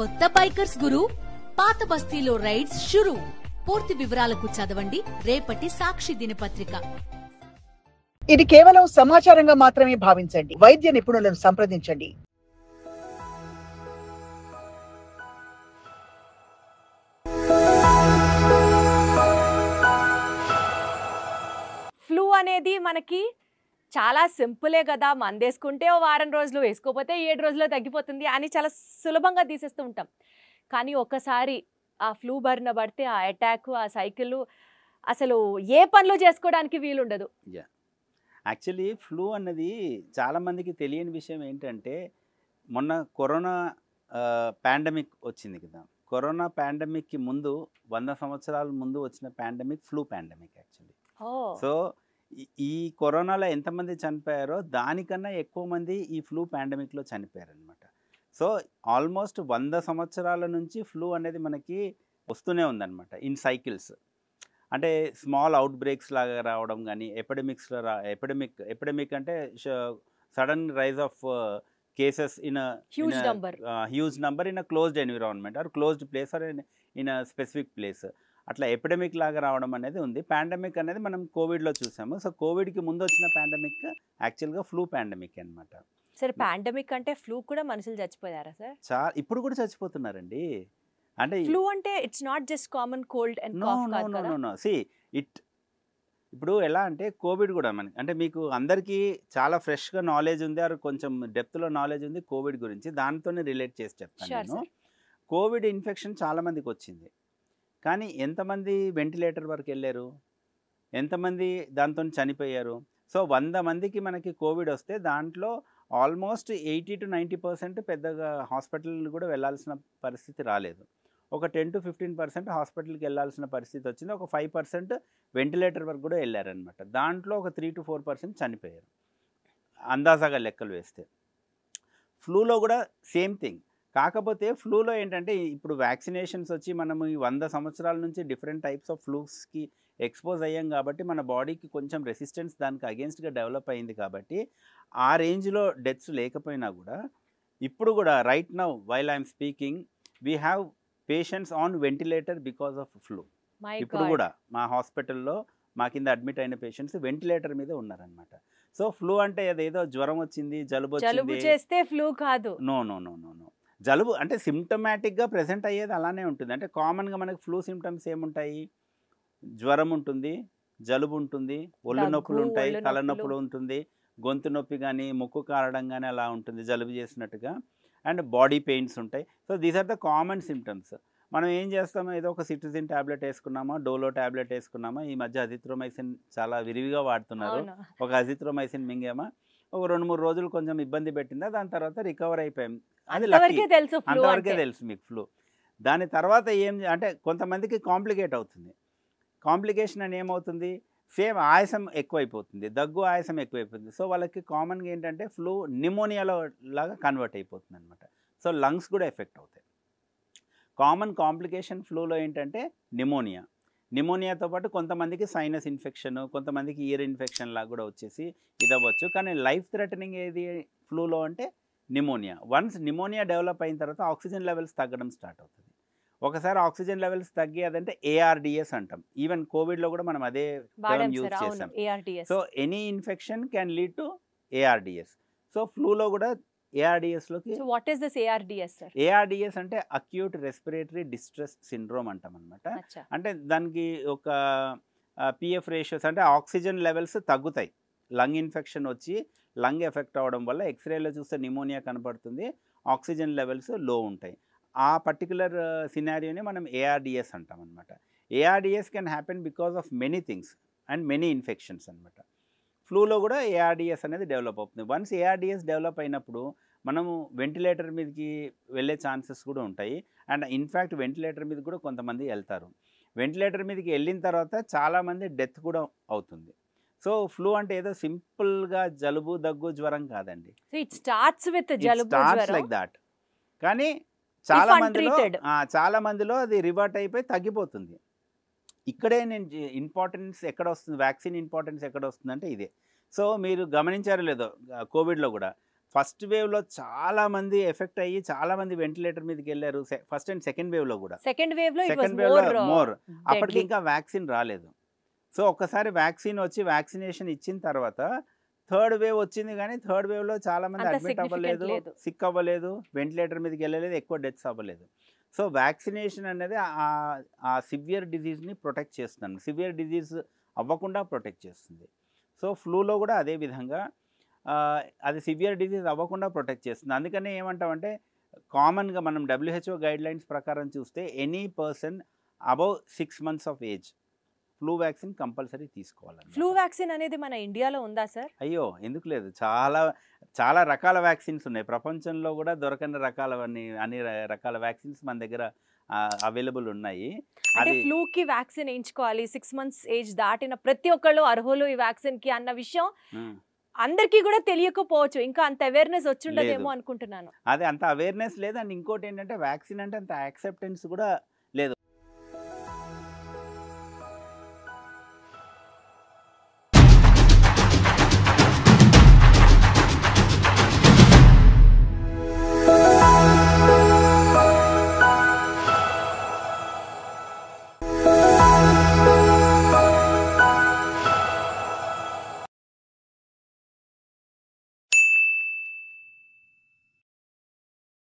కొత్త బైకర్స్ గురు పాత బస్తీలో రైడ్స్ షురు పూర్తి వివరాలకు చదవండి రేపటి సాక్షి దినపత్రిక ఇది కేవలం సమాచారంగా మాత్రమే భావించండి వైద్య నిపుణులను సంప్రదించండి ఫ్లూ అనేది మనకి చాలా సింపులే కదా మందేసుకుంటే వారం రోజులు వేసుకోకపోతే ఏడు రోజుల్లో తగ్గిపోతుంది అని చాలా సులభంగా తీసేస్తూ ఉంటాం కానీ ఒకసారి ఆ ఫ్లూ బరిన పడితే ఆ అటాక్ ఆ సైకిల్ అసలు ఏ పనులు చేసుకోవడానికి వీలుండదు యాక్చువల్లీ ఫ్లూ అన్నది చాలామందికి తెలియని విషయం ఏంటంటే మొన్న కరోనా పాండమిక్ వచ్చింది కదా కరోనా పాండమిక్కి ముందు వంద సంవత్సరాల ముందు వచ్చిన pandemic flu pandemic actually so ఈ కరోనాలో ఎంతమంది చనిపోయారో దానికన్నా ఎక్కువ మంది ఈ ఫ్లూ పాండమిక్లో చనిపోయారనమాట సో ఆల్మోస్ట్ వంద సంవత్సరాల నుంచి ఫ్లూ అనేది మనకి వస్తూనే ఉందన్నమాట ఇన్ సైకిల్స్ అంటే స్మాల్ అవుట్ బ్రేక్స్ లాగా రావడం కానీ ఎపిడమిక్స్లో రా ఎపిడమిక్ ఎపిడమిక్ అంటే sudden rise of cases in huge number huge number in a closed environment or closed place or in in a specific place అట్లా ఎపిడమిక్ లాగా రావడం అనేది ఉంది పాండమిక్ అనేది మనం కోవిడ్లో చూసాము సో కోవిడ్కి ముందు వచ్చిన పాండమిక్ యాక్చువల్గా ఫ్లూ పాండమిక్ అనమాట సరే పాండమిక్ అంటే ఫ్లూ కూడా మనుషులు చచ్చిపోయారా సార్ చా ఇప్పుడు కూడా చచ్చిపోతున్నారండి అంటే ఫ్లూ అంటే it's not just common cold see it ఇప్పుడు ఎలా అంటే కోవిడ్ కూడా మనకి అంటే మీకు అందరికీ చాలా ఫ్రెష్గా నాలెడ్జ్ ఉంది ఆరు కొంచెం డెప్త్లో నాలెడ్జ్ ఉంది కోవిడ్ గురించి దానితోనే రిలేట్ చేసి చెప్తాను నేను కోవిడ్ ఇన్ఫెక్షన్ చాలామందికి వచ్చింది కానీ ఎంతమంది వెంటిలేటర్ వరకు వెళ్ళారు ఎంతమంది దాంతో చనిపోయారు సో వంద మందికి మనకి కోవిడ్ వస్తే దాంట్లో almost eighty to ninety percent పెద్దగా హాస్పిటల్ కూడా వెళ్ళాల్సిన పరిస్థితి రాలేదు ఒక టెన్ టు ఫిఫ్టీన్ పర్సెంట్ హాస్పిటల్కి వెళ్ళాల్సిన పరిస్థితి వచ్చింది ఒక ఫైవ్ పర్సెంట్ వెంటిలేటర్ వరకు కూడా వెళ్ళారనమాట దాంట్లో ఒక త్రీ టు ఫోర్ పర్సెంట్ చనిపోయారు అందాజాగా లెక్కలు వేస్తే ఫ్లూలో కూడా సేమ్ థింగ్ కాకపోతే ఫ్లూలో ఏంటంటే ఇప్పుడు వ్యాక్సినేషన్స్ వచ్చి మనము ఈ వంద సంవత్సరాల నుంచి డిఫరెంట్ టైప్స్ ఆఫ్ ఫ్లూస్కి ఎక్స్పోజ్ అయ్యాం కాబట్టి మన బాడీకి కొంచెం రెసిస్టెన్స్ దానికి అగేన్స్ట్గా డెవలప్ అయింది కాబట్టి ఆ రేంజ్లో డెత్స్ లేకపోయినా కూడా ఇప్పుడు కూడా right now while I'm speaking we have patients on ventilator because of flu ఇప్పుడు కూడా మా హాస్పిటల్లో మా కింద అడ్మిట్ అయిన పేషెంట్స్ వెంటిలేటర్ మీద ఉన్నారనమాట సో ఫ్లూ అంటే అదేదో జ్వరం వచ్చింది జలుబు వచ్చింది చేస్తే ఫ్లూ కాదు no no no no no జలుబు అంటే సిమ్టమాటిక్గా ప్రజెంట్ అయ్యేది అలానే ఉంటుంది అంటే కామన్గా మనకి ఫ్లూ సిమ్టమ్స్ ఏముంటాయి జ్వరం ఉంటుంది జలుబు ఉంటుంది ఒళ్ళు నొప్పులు ఉంటాయి తలనొప్పులు ఉంటుంది గొంతు నొప్పి కానీ ముక్కు కారడం కానీ అలా ఉంటుంది జలుబు చేసినట్టుగా అండ్ బాడీ పెయిన్స్ ఉంటాయి so these are the common symptoms మనం ఏం చేస్తామో ఏదో ఒక సిట్రిజిన్ ట్యాబ్లెట్ వేసుకున్నామా డోలో ట్యాబ్లెట్ వేసుకున్నామా ఈ మధ్య అజిత్రోమైసిన్ చాలా విరివిగా వాడుతున్నారు ఒక అజిత్రోమైసిన్ మింగేమా ఒక రెండు మూడు రోజులు కొంచెం ఇబ్బంది పెట్టిందా దాని తర్వాత రికవర్ అయిపోయాం అది తెలుసు అంతవరకే తెలుసు మీకు ఫ్లూ దాని తర్వాత ఏం అంటే కొంతమందికి కాంప్లికేట్ అవుతుంది కాంప్లికేషన్ అని ఏమవుతుంది సేమ్ ఆయాసం ఎక్కువైపోతుంది దగ్గు ఆయాసం ఎక్కువైపోతుంది సో వాళ్ళకి కామన్గా ఏంటంటే ఫ్లూ నిమోనియాలో లాగా కన్వర్ట్ అయిపోతుంది అనమాట సో లంగ్స్ కూడా ఎఫెక్ట్ అవుతాయి కామన్ కాంప్లికేషన్ ఫ్లూలో ఏంటంటే నిమోనియా నిమోనియాతో పాటు కొంతమందికి సైనస్ ఇన్ఫెక్షన్ కొంతమందికి ఇయర్ ఇన్ఫెక్షన్ లాగా కూడా వచ్చేసి ఇది అవ్వచ్చు కానీ లైఫ్ థ్రెటనింగ్ ఏది ఫ్లూలో అంటే నిమోనియా వన్స్ నిమోనియా డెవలప్ అయిన తర్వాత ఆక్సిజన్ లెవెల్స్ తగ్గడం స్టార్ట్ అవుతుంది ఒకసారి ఆక్సిజన్ లెవెల్స్ తగ్గి అదంటే ఏఆర్డిఎస్ అంటాం ఈవెన్ కోవిడ్లో కూడా మనం అదే యూజ్ చేసాం so any infection can lead to ARDS so ఫ్లూలో కూడా ఏఆర్డిఎస్లోకి what is this ARDS ARDS అంటే అక్యూట్ రెస్పిరేటరీ డిస్ట్రెస్ సిండ్రోమ్ అంటాం అనమాట అంటే దానికి ఒక పిఎఫ్ రేషియోస్ అంటే ఆక్సిజన్ లెవెల్స్ తగ్గుతాయి లంగ్ ఇన్ఫెక్షన్ వచ్చి లంగ్ ఎఫెక్ట్ అవ్వడం వల్ల ఎక్స్రేలో చూస్తే నిమోనియా కనపడుతుంది ఆక్సిజన్ లెవెల్స్ లో ఉంటాయి ఆ పర్టికులర్ సినారియోని మనం ఏఆర్డిఎస్ అంటాం అనమాట ARDS can happen because of many things and many infections అనమాట ఫ్లూలో కూడా ఏఆర్డిఎస్ అనేది డెవలప్ అవుతుంది వన్స్ ఏఆర్డిఎస్ డెవలప్ అయినప్పుడు మనము వెంటిలేటర్ మీదకి వెళ్ళే ఛాన్సెస్ కూడా ఉంటాయి అండ్ ఇన్ఫ్యాక్ట్ వెంటిలేటర్ మీద కూడా కొంతమంది వెళ్తారు వెంటిలేటర్ మీదకి వెళ్ళిన తర్వాత చాలామంది డెత్ కూడా అవుతుంది సో ఫ్లూ అంటే ఏదో సింపుల్ గా జలుబు దగ్గు జ్వరం కాదండి కానీ చాలా మందిలో చాలా మందిలో అది రివర్ట్ అయిపోయి తగ్గిపోతుంది ఇక్కడే నేను ఇంపార్టెన్స్ ఎక్కడ వస్తుంది వ్యాక్సిన్ ఇంపార్టెన్స్ ఎక్కడ వస్తుందంటే ఇదే సో మీరు గమనించారో లేదో కోవిడ్లో కూడా ఫస్ట్ వేవ్లో చాలా మంది ఎఫెక్ట్ అయ్యి చాలా మంది వెంటిలేటర్ మీదకి వెళ్ళారు ఫస్ట్ అండ్ సెకండ్ వేవ్ లో కూడా సెకండ్ వేవ్ సెకండ్ మోర్ అప్పటికి ఇంకా వ్యాక్సిన్ రాలేదు సో ఒక్కసారి వ్యాక్సిన్ వచ్చి వ్యాక్సినేషన్ ఇచ్చిన తర్వాత థర్డ్ వేవ్ వచ్చింది కానీ థర్డ్ వేవ్లో చాలామంది అడ్మిట్ అవ్వలేదు సిక్ అవ్వలేదు వెంటిలేటర్ మీదకి వెళ్ళలేదు ఎక్కువ డెత్స్ అవ్వలేదు సో వ్యాక్సినేషన్ అనేది ఆ సివియర్ డిజీజ్ని ప్రొటెక్ట్ చేస్తుంది సివియర్ డిజీజ్ అవ్వకుండా ప్రొటెక్ట్ చేస్తుంది సో ఫ్లూలో కూడా అదే విధంగా అది సివియర్ డిజీజ్ అవ్వకుండా ప్రొటెక్ట్ చేస్తుంది అందుకనే ఏమంటామంటే కామన్గా మనం డబ్ల్యూహెచ్ఓ గైడ్లైన్స్ ప్రకారం చూస్తే any person above six months of age flu vaccine compulsory తీసుకోవాలి ఫ్లూ వ్యాక్సిన్ అనేది మన ఇండియాలో ఉందా సార్ అయ్యో ఎందుకు లేదు చాలా చాలా రకాల వ్యాక్సిన్స్ ఉన్నాయి ప్రపంచంలో కూడా దొరకని రకాల అన్ని రకాల వ్యాక్సిన్స్ మన దగ్గర అవైలబుల్ ఉన్నాయి అంటే ఫ్లూకి వ్యాక్సిన్ వేయించుకోవాలి సిక్స్ మంత్స్ ఏజ్ దాటిన ప్రతి ఒక్కళ్ళు అర్హులు ఈ వ్యాక్సిన్ కి అన్న విషయం అందరికీ కూడా తెలియకపోవచ్చు ఇంకా అంత అవేర్నెస్ వచ్చిండదేమో అనుకుంటున్నాను అదే అంత అవేర్నెస్ లేదు అండ్ ఇంకోటి ఏంటంటే వ్యాక్సిన్ అంటే అంత యాక్సెప్టెన్స్ కూడా లేదు